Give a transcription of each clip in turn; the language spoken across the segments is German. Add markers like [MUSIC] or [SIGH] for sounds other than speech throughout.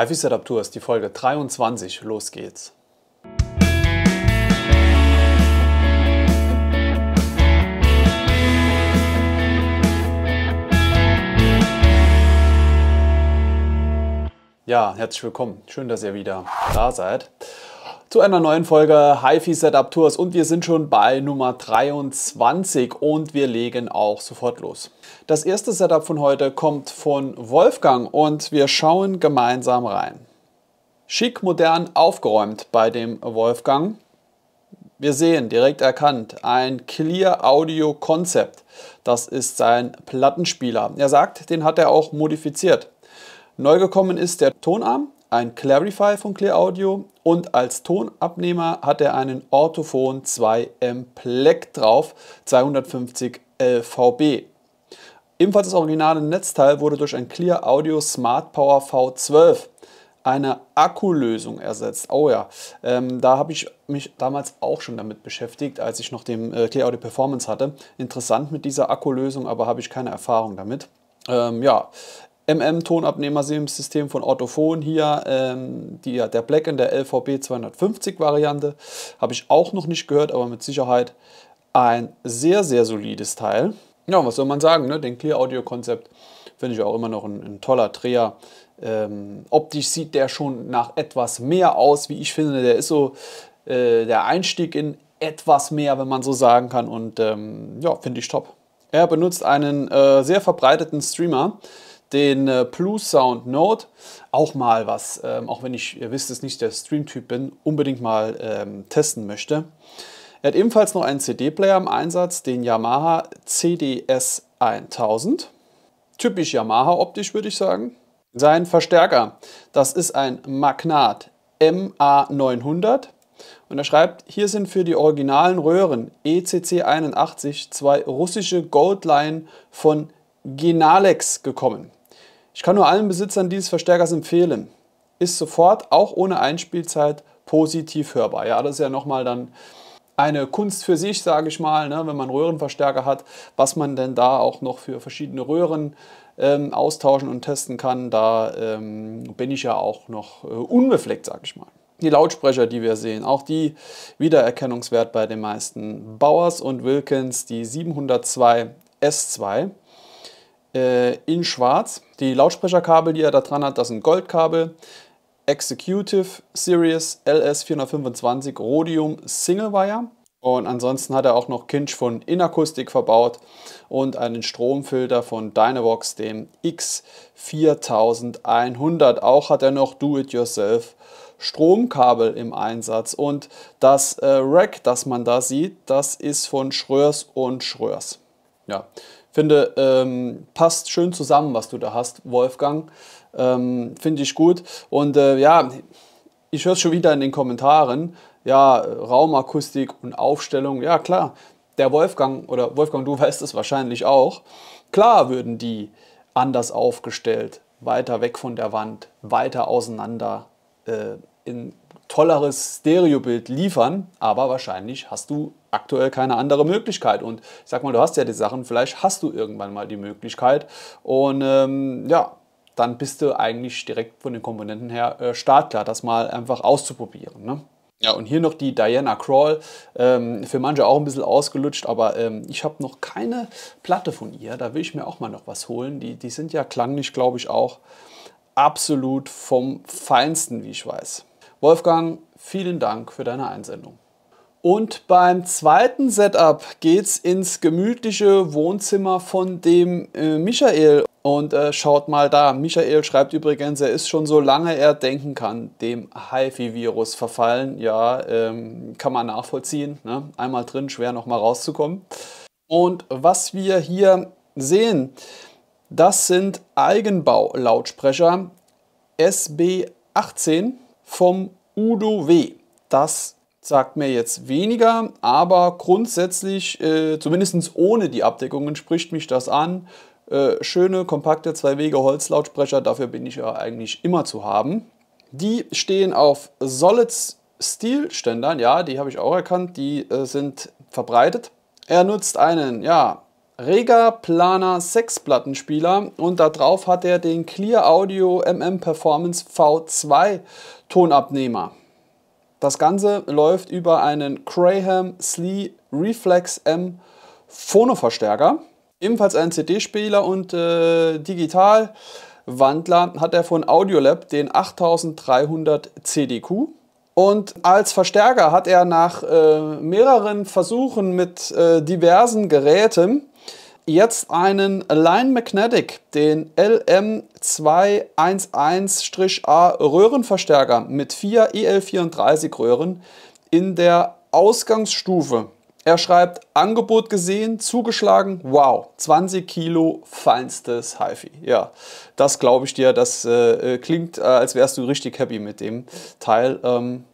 HiFi Setup Tours, die Folge 23. Los geht's. Ja, herzlich willkommen. Schön, dass ihr wieder da seid zu einer neuen Folge HiFi Setup Tours und wir sind schon bei Nummer 23 und wir legen auch sofort los. Das erste Setup von heute kommt von Wolfgang und wir schauen gemeinsam rein. Schick modern aufgeräumt bei dem Wolfgang. Wir sehen direkt erkannt ein Clear Audio Concept. Das ist sein Plattenspieler. Er sagt, den hat er auch modifiziert. Neu gekommen ist der Tonarm, ein Clarify von Clear Audio und als Tonabnehmer hat er einen Orthophon 2M Plek drauf, 250 LVB. Ebenfalls das originale Netzteil wurde durch ein Clear Audio Smart Power V12 eine Akkulösung ersetzt. Oh ja, ähm, da habe ich mich damals auch schon damit beschäftigt, als ich noch den äh, Clear Audio Performance hatte. Interessant mit dieser Akkulösung, aber habe ich keine Erfahrung damit. Ähm, ja, MM-Tonabnehmer-System von Orthophon hier, ähm, die, der Black in der LVB 250 Variante, habe ich auch noch nicht gehört, aber mit Sicherheit ein sehr, sehr solides Teil. Ja, was soll man sagen, ne? den Clear Audio Konzept finde ich auch immer noch ein, ein toller Dreher. Ähm, optisch sieht der schon nach etwas mehr aus, wie ich finde. Der ist so äh, der Einstieg in etwas mehr, wenn man so sagen kann. Und ähm, ja, finde ich top. Er benutzt einen äh, sehr verbreiteten Streamer, den äh, Blue Sound Note. Auch mal was, ähm, auch wenn ich, ihr wisst es nicht, der Stream-Typ bin, unbedingt mal ähm, testen möchte. Er hat ebenfalls noch einen CD-Player im Einsatz, den Yamaha CDS 1000. Typisch Yamaha optisch, würde ich sagen. Sein Verstärker, das ist ein Magnat MA900. Und er schreibt, hier sind für die originalen Röhren ECC 81 zwei russische Goldline von Genalex gekommen. Ich kann nur allen Besitzern dieses Verstärkers empfehlen. Ist sofort, auch ohne Einspielzeit, positiv hörbar. Ja, das ist ja nochmal dann eine Kunst für sich, sage ich mal, ne, wenn man Röhrenverstärker hat, was man denn da auch noch für verschiedene Röhren ähm, austauschen und testen kann. Da ähm, bin ich ja auch noch äh, unbefleckt, sage ich mal. Die Lautsprecher, die wir sehen, auch die Wiedererkennungswert bei den meisten Bowers und Wilkins, die 702 S2. Äh, in schwarz. Die Lautsprecherkabel, die er da dran hat, das sind Goldkabel. Executive Series LS425 Rhodium Single Wire. Und ansonsten hat er auch noch Kinch von Inakustik verbaut und einen Stromfilter von Dynavox, dem X4100. Auch hat er noch Do-It-Yourself Stromkabel im Einsatz. Und das äh, Rack, das man da sieht, das ist von Schröers und Schröers. Ja, Finde, ähm, passt schön zusammen, was du da hast, Wolfgang. Ähm, Finde ich gut. Und äh, ja, ich höre es schon wieder in den Kommentaren. Ja, Raumakustik und Aufstellung. Ja, klar. Der Wolfgang oder Wolfgang, du [LAUGHS] weißt es wahrscheinlich auch. Klar würden die anders aufgestellt, weiter weg von der Wand, weiter auseinander, äh, in tolleres Stereobild liefern, aber wahrscheinlich hast du aktuell keine andere Möglichkeit. Und ich sag mal, du hast ja die Sachen, vielleicht hast du irgendwann mal die Möglichkeit. Und ähm, ja, dann bist du eigentlich direkt von den Komponenten her äh, startklar, das mal einfach auszuprobieren. Ne? Ja, und hier noch die Diana Crawl. Ähm, für manche auch ein bisschen ausgelutscht, aber ähm, ich habe noch keine Platte von ihr. Da will ich mir auch mal noch was holen. Die, die sind ja klanglich, glaube ich, auch absolut vom Feinsten, wie ich weiß. Wolfgang, vielen Dank für deine Einsendung. Und beim zweiten Setup geht's ins gemütliche Wohnzimmer von dem äh, Michael. Und äh, schaut mal da, Michael schreibt übrigens, er ist schon so lange er denken kann, dem HIV-Virus verfallen. Ja, ähm, kann man nachvollziehen. Ne? Einmal drin, schwer nochmal rauszukommen. Und was wir hier sehen, das sind Eigenbau-Lautsprecher SB18 vom Udo W. Das sagt mir jetzt weniger, aber grundsätzlich, äh, zumindest ohne die Abdeckungen, spricht mich das an. Äh, schöne, kompakte Zwei-Wege-Holzlautsprecher, dafür bin ich ja eigentlich immer zu haben. Die stehen auf Solid Steel Ständern, ja, die habe ich auch erkannt, die äh, sind verbreitet. Er nutzt einen, ja, Rega Planer 6 Plattenspieler und darauf hat er den Clear Audio MM Performance V2 Tonabnehmer. Das Ganze läuft über einen Graham Slee Reflex M Phonoverstärker. Ebenfalls einen CD-Spieler und äh, Digitalwandler hat er von Audiolab den 8300 CDQ. Und als Verstärker hat er nach äh, mehreren Versuchen mit äh, diversen Geräten jetzt einen Line Magnetic, den LM211-A Röhrenverstärker mit vier EL34 Röhren in der Ausgangsstufe. Er schreibt, Angebot gesehen, zugeschlagen, wow, 20 Kilo feinstes HiFi. Ja, das glaube ich dir, das äh, klingt, äh, als wärst du richtig happy mit dem Teil. Ähm,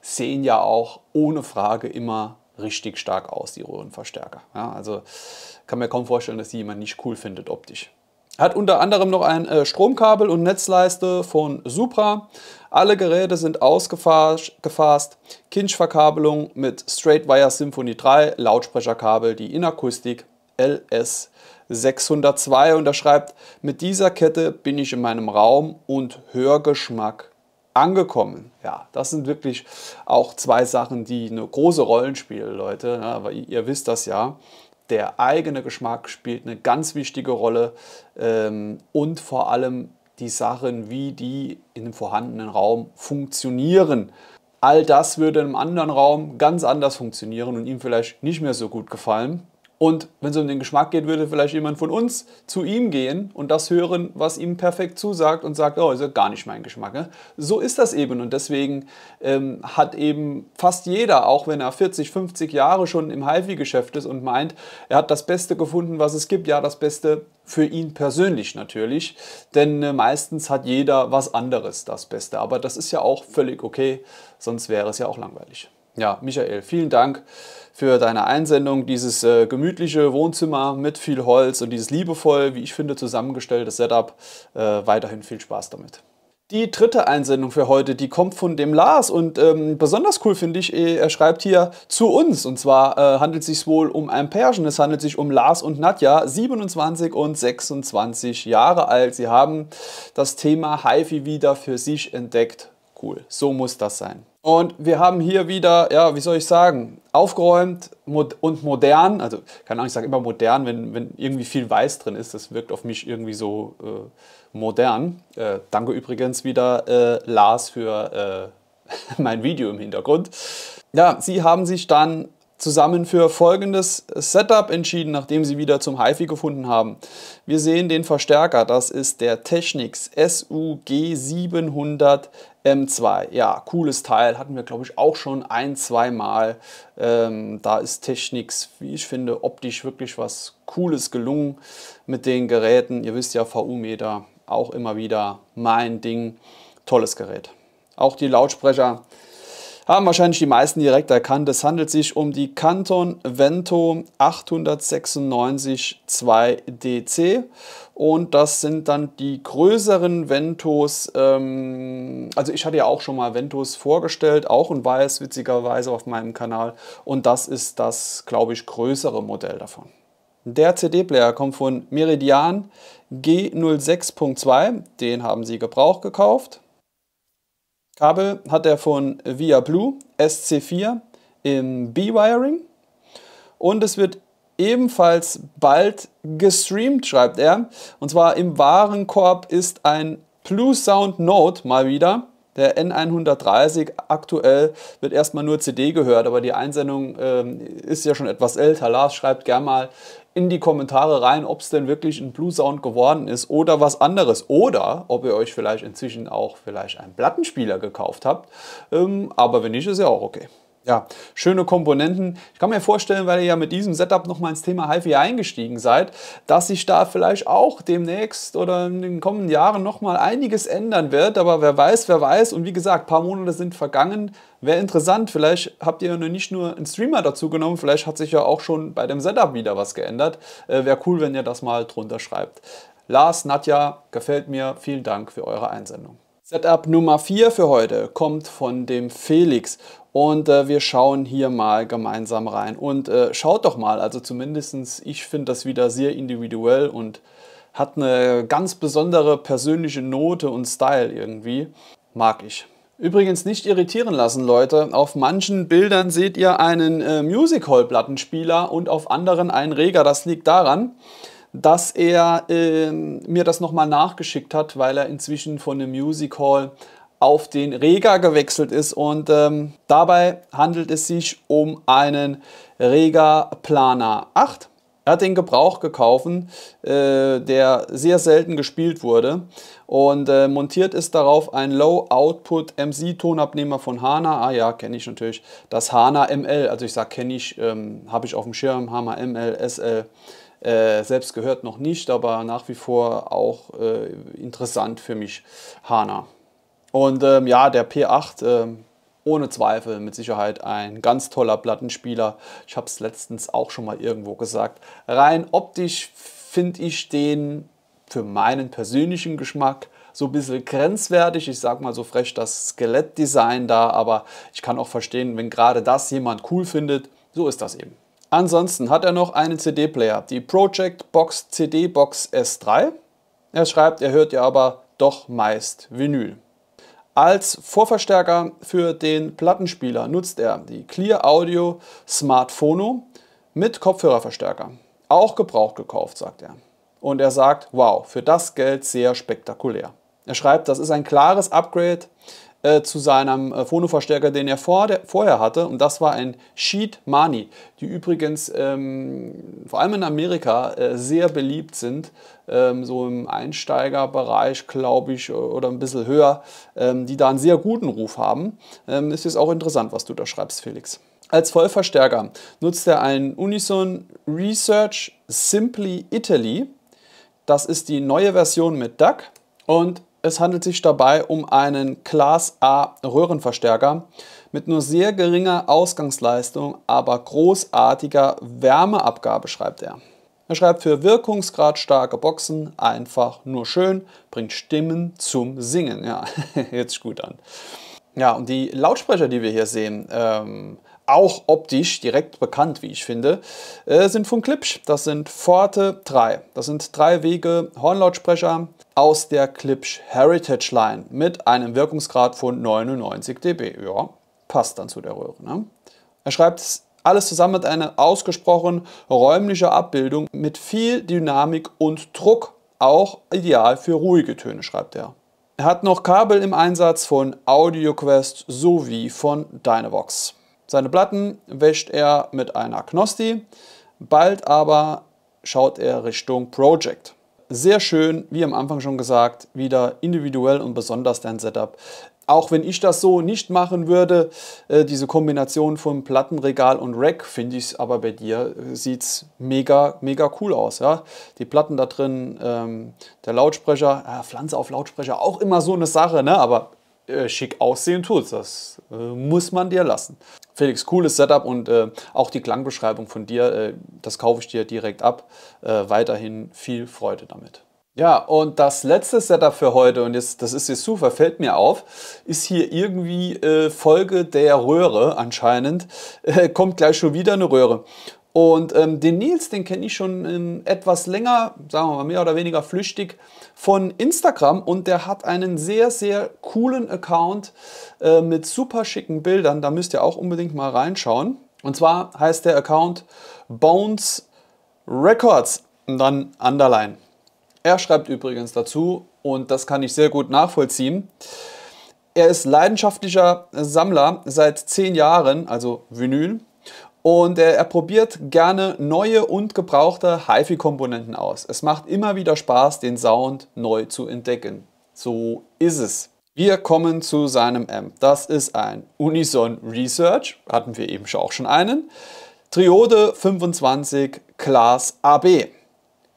sehen ja auch ohne Frage immer richtig stark aus, die Röhrenverstärker. Ja, also kann mir kaum vorstellen, dass die jemand nicht cool findet optisch. Hat unter anderem noch ein äh, Stromkabel und Netzleiste von Supra. Alle Geräte sind ausgefasst. Kinch-Verkabelung mit Straight Wire Symphony 3, Lautsprecherkabel, die Inakustik LS 602 und er schreibt, mit dieser Kette bin ich in meinem Raum und Hörgeschmack angekommen. Ja, das sind wirklich auch zwei Sachen, die eine große Rolle spielen, Leute. Ja, aber ihr wisst das ja. Der eigene Geschmack spielt eine ganz wichtige Rolle ähm, und vor allem die Sachen, wie die in dem vorhandenen Raum funktionieren. All das würde im anderen Raum ganz anders funktionieren und ihm vielleicht nicht mehr so gut gefallen. Und wenn es um den Geschmack geht, würde vielleicht jemand von uns zu ihm gehen und das hören, was ihm perfekt zusagt und sagt, oh, ist ja gar nicht mein Geschmack. Ne? So ist das eben und deswegen ähm, hat eben fast jeder, auch wenn er 40, 50 Jahre schon im HIFI-Geschäft ist und meint, er hat das Beste gefunden, was es gibt, ja, das Beste für ihn persönlich natürlich, denn äh, meistens hat jeder was anderes das Beste, aber das ist ja auch völlig okay, sonst wäre es ja auch langweilig. Ja, Michael, vielen Dank für deine Einsendung. Dieses äh, gemütliche Wohnzimmer mit viel Holz und dieses liebevoll, wie ich finde, zusammengestellte Setup. Äh, weiterhin viel Spaß damit. Die dritte Einsendung für heute, die kommt von dem Lars und ähm, besonders cool finde ich, äh, er schreibt hier zu uns und zwar äh, handelt es sich wohl um ein Pärchen, es handelt sich um Lars und Nadja, 27 und 26 Jahre alt. Sie haben das Thema HIFI wieder für sich entdeckt. Cool, so muss das sein. Und wir haben hier wieder, ja, wie soll ich sagen, aufgeräumt und modern. Also, keine Ahnung, ich sage immer modern, wenn, wenn irgendwie viel Weiß drin ist. Das wirkt auf mich irgendwie so äh, modern. Äh, danke übrigens wieder äh, Lars für äh, [LAUGHS] mein Video im Hintergrund. Ja, sie haben sich dann zusammen für folgendes Setup entschieden, nachdem sie wieder zum HiFi gefunden haben. Wir sehen den Verstärker, das ist der Technics SUG700 M2, ja, cooles Teil, hatten wir glaube ich auch schon ein, zweimal. Ähm, da ist Technics, wie ich finde, optisch wirklich was Cooles gelungen mit den Geräten. Ihr wisst ja, VU-Meter, auch immer wieder mein Ding. Tolles Gerät. Auch die Lautsprecher haben wahrscheinlich die meisten direkt erkannt. Es handelt sich um die Canton Vento 896 2DC und das sind dann die größeren Ventos. Ähm, also ich hatte ja auch schon mal Ventos vorgestellt, auch in weiß witzigerweise auf meinem Kanal und das ist das, glaube ich, größere Modell davon. Der CD-Player kommt von Meridian G06.2, den haben sie Gebrauch gekauft. Kabel hat er von Via Blue SC4 im B-Wiring und es wird ebenfalls bald gestreamt, schreibt er. Und zwar im Warenkorb ist ein Blue Sound Note mal wieder. Der N130 aktuell wird erstmal nur CD gehört, aber die Einsendung ähm, ist ja schon etwas älter. Lars schreibt gern mal in die Kommentare rein, ob es denn wirklich ein Blue Sound geworden ist oder was anderes. Oder ob ihr euch vielleicht inzwischen auch vielleicht einen Plattenspieler gekauft habt. Ähm, aber wenn nicht, ist ja auch okay. Ja, schöne Komponenten. Ich kann mir vorstellen, weil ihr ja mit diesem Setup nochmal ins Thema HiFi eingestiegen seid, dass sich da vielleicht auch demnächst oder in den kommenden Jahren nochmal einiges ändern wird. Aber wer weiß, wer weiß. Und wie gesagt, ein paar Monate sind vergangen. Wäre interessant. Vielleicht habt ihr ja nicht nur einen Streamer dazu genommen, vielleicht hat sich ja auch schon bei dem Setup wieder was geändert. Äh, Wäre cool, wenn ihr das mal drunter schreibt. Lars, Nadja, gefällt mir. Vielen Dank für eure Einsendung. Setup Nummer 4 für heute kommt von dem Felix und äh, wir schauen hier mal gemeinsam rein. Und äh, schaut doch mal, also zumindest ich finde das wieder sehr individuell und hat eine ganz besondere persönliche Note und Style irgendwie. Mag ich. Übrigens nicht irritieren lassen, Leute. Auf manchen Bildern seht ihr einen äh, Music Hall plattenspieler und auf anderen einen Reger. Das liegt daran, dass er äh, mir das nochmal nachgeschickt hat, weil er inzwischen von dem Music Hall auf den Rega gewechselt ist und ähm, dabei handelt es sich um einen Rega Planer 8. Er hat den Gebrauch gekauft, äh, der sehr selten gespielt wurde und äh, montiert ist darauf ein Low-Output MC-Tonabnehmer von Hana. Ah ja, kenne ich natürlich. Das Hana ML, also ich sage kenne ich, ähm, habe ich auf dem Schirm, Hana ML, SL äh, selbst gehört noch nicht, aber nach wie vor auch äh, interessant für mich, HANA. Und ähm, ja, der P8, ähm, ohne Zweifel mit Sicherheit ein ganz toller Plattenspieler. Ich habe es letztens auch schon mal irgendwo gesagt. Rein optisch finde ich den für meinen persönlichen Geschmack so ein bisschen grenzwertig. Ich sage mal so frech das Skelettdesign da, aber ich kann auch verstehen, wenn gerade das jemand cool findet, so ist das eben. Ansonsten hat er noch einen CD-Player, die Project Box CD Box S3. Er schreibt, er hört ja aber doch meist Vinyl. Als Vorverstärker für den Plattenspieler nutzt er die Clear Audio Smartphono mit Kopfhörerverstärker. Auch gebraucht gekauft, sagt er. Und er sagt, wow, für das Geld sehr spektakulär. Er schreibt, das ist ein klares Upgrade äh, zu seinem äh, Phonoverstärker, den er vor, der, vorher hatte. Und das war ein Sheet Money, die übrigens ähm, vor allem in Amerika äh, sehr beliebt sind. Ähm, so im Einsteigerbereich, glaube ich, oder ein bisschen höher, ähm, die da einen sehr guten Ruf haben. Ähm, ist jetzt auch interessant, was du da schreibst, Felix. Als Vollverstärker nutzt er ein Unison Research Simply Italy. Das ist die neue Version mit DAC. Und es handelt sich dabei um einen Class A Röhrenverstärker mit nur sehr geringer Ausgangsleistung, aber großartiger Wärmeabgabe, schreibt er. Er schreibt für Wirkungsgrad starke Boxen einfach nur schön, bringt Stimmen zum Singen. Ja, jetzt [LAUGHS] gut an. Ja, und die Lautsprecher, die wir hier sehen, ähm, auch optisch direkt bekannt, wie ich finde, äh, sind von Klipsch. Das sind Forte 3. Das sind drei Wege Hornlautsprecher aus der Klipsch Heritage Line mit einem Wirkungsgrad von 99 dB. Ja, passt dann zu der Röhre. Ne? Er schreibt alles zusammen mit einer ausgesprochen räumlichen Abbildung mit viel Dynamik und Druck, auch ideal für ruhige Töne, schreibt er. Er hat noch Kabel im Einsatz von AudioQuest sowie von Dynavox. Seine Platten wäscht er mit einer Knosti, bald aber schaut er Richtung Project sehr schön, wie am Anfang schon gesagt, wieder individuell und besonders dein Setup. Auch wenn ich das so nicht machen würde, äh, diese Kombination von Plattenregal und Rack, finde ich es aber bei dir, äh, sieht es mega, mega cool aus. Ja? Die Platten da drin, ähm, der Lautsprecher, ja, Pflanze auf Lautsprecher, auch immer so eine Sache, ne? aber äh, schick aussehen tut Das äh, muss man dir lassen. Felix, cooles Setup und äh, auch die Klangbeschreibung von dir, äh, das kaufe ich dir direkt ab. Äh, weiterhin viel Freude damit. Ja, und das letzte Setup für heute, und jetzt, das ist jetzt super, fällt mir auf, ist hier irgendwie Folge der Röhre anscheinend. [LAUGHS] kommt gleich schon wieder eine Röhre. Und ähm, den Nils, den kenne ich schon ähm, etwas länger, sagen wir mal mehr oder weniger flüchtig von Instagram und der hat einen sehr, sehr coolen Account äh, mit super schicken Bildern. Da müsst ihr auch unbedingt mal reinschauen. Und zwar heißt der Account Bones Records und dann Underline. Er schreibt übrigens dazu und das kann ich sehr gut nachvollziehen. Er ist leidenschaftlicher Sammler seit zehn Jahren, also Vinyl, und äh, er probiert gerne neue und gebrauchte HiFi-Komponenten aus. Es macht immer wieder Spaß, den Sound neu zu entdecken. So ist es. Wir kommen zu seinem Amp. Das ist ein Unison Research, hatten wir eben auch schon einen. Triode 25 Class AB.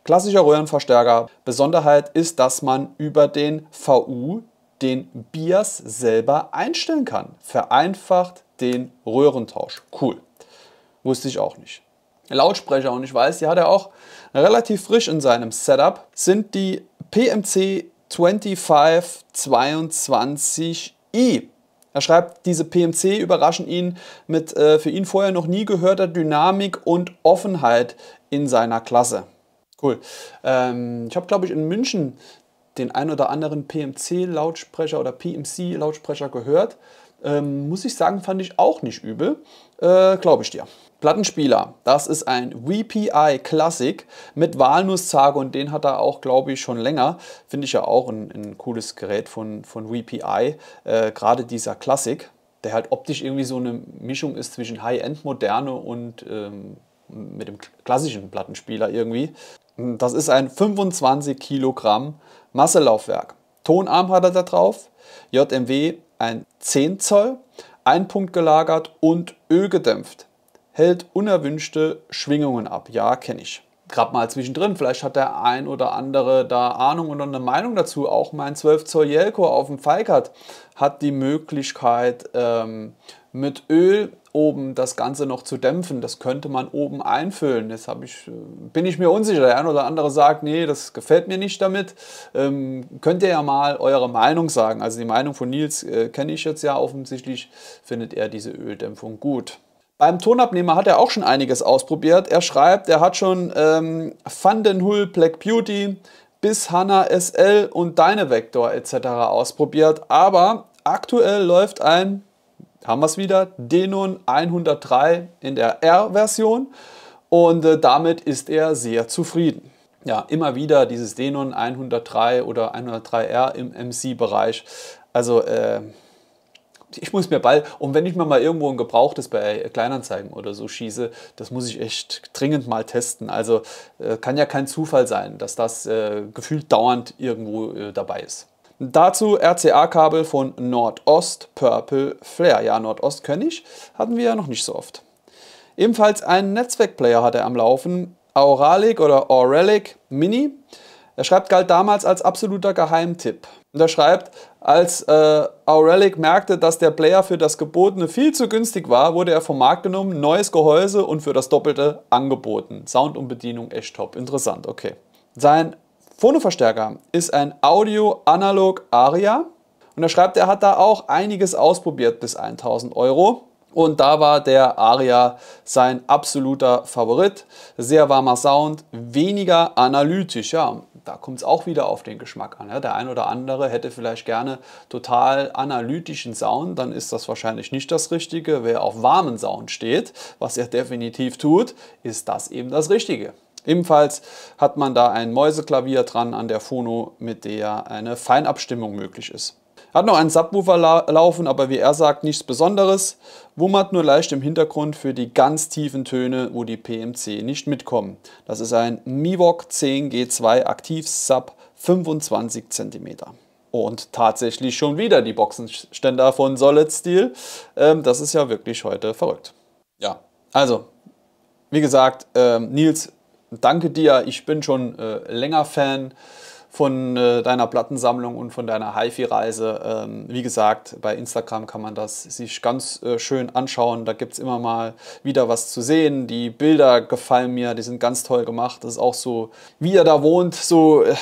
Klassischer Röhrenverstärker. Besonderheit ist, dass man über den VU den Bias selber einstellen kann. Vereinfacht den Röhrentausch. Cool. Wusste ich auch nicht. Lautsprecher und ich weiß, die hat er auch relativ frisch in seinem Setup, sind die PMC 2522i. Er schreibt, diese PMC überraschen ihn mit äh, für ihn vorher noch nie gehörter Dynamik und Offenheit in seiner Klasse. Cool. Ähm, ich habe, glaube ich, in München den ein oder anderen PMC-Lautsprecher oder PMC-Lautsprecher gehört ähm, muss ich sagen, fand ich auch nicht übel. Äh, Glaube ich dir. Plattenspieler, das ist ein VPI Classic mit Walnusszage und den hat er auch, glaube ich, schon länger. Finde ich ja auch ein, ein cooles Gerät von, von VPI, äh, gerade dieser Classic, der halt optisch irgendwie so eine Mischung ist zwischen High-End-Moderne und ähm, mit dem klassischen Plattenspieler irgendwie. Das ist ein 25 Kilogramm Masselaufwerk. Tonarm hat er da drauf, JMW ein 10 Zoll, ein Punkt gelagert und ölgedämpft. Hält unerwünschte Schwingungen ab. Ja, kenne ich. Gerade mal zwischendrin, vielleicht hat der ein oder andere da Ahnung oder eine Meinung dazu. Auch mein 12 Zoll Jelko auf dem Falkert hat die Möglichkeit, ähm, mit Öl oben das Ganze noch zu dämpfen. Das könnte man oben einfüllen. Jetzt ich, äh, bin ich mir unsicher. Der eine oder andere sagt, nee, das gefällt mir nicht damit. Ähm, könnt ihr ja mal eure Meinung sagen. Also die Meinung von Nils äh, kenne ich jetzt ja offensichtlich. Findet er diese Öldämpfung gut. Beim Tonabnehmer hat er auch schon einiges ausprobiert. Er schreibt, er hat schon ähm, Vandenhull Black Beauty bis Hanna SL und Deine Vector etc. ausprobiert. Aber aktuell läuft ein haben wir es wieder, Denon 103 in der R-Version und äh, damit ist er sehr zufrieden. Ja, immer wieder dieses Denon 103 oder 103R im MC-Bereich. Also äh, ich muss mir bald, und wenn ich mir mal irgendwo ein gebrauchtes bei Kleinanzeigen oder so schieße, das muss ich echt dringend mal testen. Also äh, kann ja kein Zufall sein, dass das äh, gefühlt dauernd irgendwo äh, dabei ist. Dazu RCA-Kabel von Nordost Purple Flare. Ja, Nordost kenne ich, hatten wir ja noch nicht so oft. Ebenfalls einen Netzwerkplayer hat er am Laufen, Auralic oder Aurelic Mini. Er schreibt, galt damals als absoluter Geheimtipp. Und er schreibt, als äh, Aurelic merkte, dass der Player für das Gebotene viel zu günstig war, wurde er vom Markt genommen, neues Gehäuse und für das Doppelte angeboten. Sound und Bedienung echt top. Interessant, okay. Sein Phonoverstärker ist ein Audio-Analog-Aria. Und er schreibt, er hat da auch einiges ausprobiert bis 1000 Euro. Und da war der Aria sein absoluter Favorit. Sehr warmer Sound, weniger analytisch. Ja, da kommt es auch wieder auf den Geschmack an. Ja, der ein oder andere hätte vielleicht gerne total analytischen Sound, dann ist das wahrscheinlich nicht das Richtige. Wer auf warmen Sound steht, was er definitiv tut, ist das eben das Richtige. Ebenfalls hat man da ein Mäuseklavier dran an der Phono, mit der eine Feinabstimmung möglich ist. Hat noch einen Subwoofer la laufen, aber wie er sagt, nichts Besonderes. Wummert nur leicht im Hintergrund für die ganz tiefen Töne, wo die PMC nicht mitkommen. Das ist ein Miwok 10G2 Aktiv Sub 25 cm. Und tatsächlich schon wieder die Boxenständer von Solid Steel. Ähm, das ist ja wirklich heute verrückt. Ja, also, wie gesagt, ähm, Nils danke dir. Ich bin schon äh, länger Fan von äh, deiner Plattensammlung und von deiner HiFi-Reise. Ähm, wie gesagt, bei Instagram kann man das sich ganz äh, schön anschauen. Da gibt es immer mal wieder was zu sehen. Die Bilder gefallen mir, die sind ganz toll gemacht. Das ist auch so, wie er da wohnt, so äh,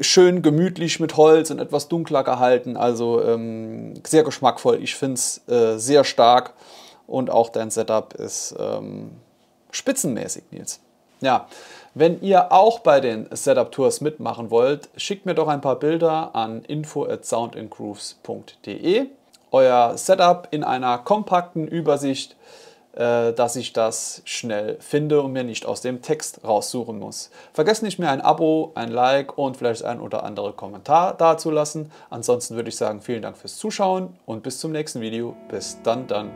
schön gemütlich mit Holz und etwas dunkler gehalten. Also ähm, sehr geschmackvoll. Ich finde es äh, sehr stark und auch dein Setup ist ähm, spitzenmäßig, Nils. Ja, wenn ihr auch bei den Setup Tours mitmachen wollt, schickt mir doch ein paar Bilder an info at soundandgrooves.de. Euer Setup in einer kompakten Übersicht, äh, dass ich das schnell finde und mir nicht aus dem Text raussuchen muss. Vergesst nicht mehr ein Abo, ein Like und vielleicht ein oder andere Kommentar dazulassen. Ansonsten würde ich sagen, vielen Dank fürs Zuschauen und bis zum nächsten Video. Bis dann, dann.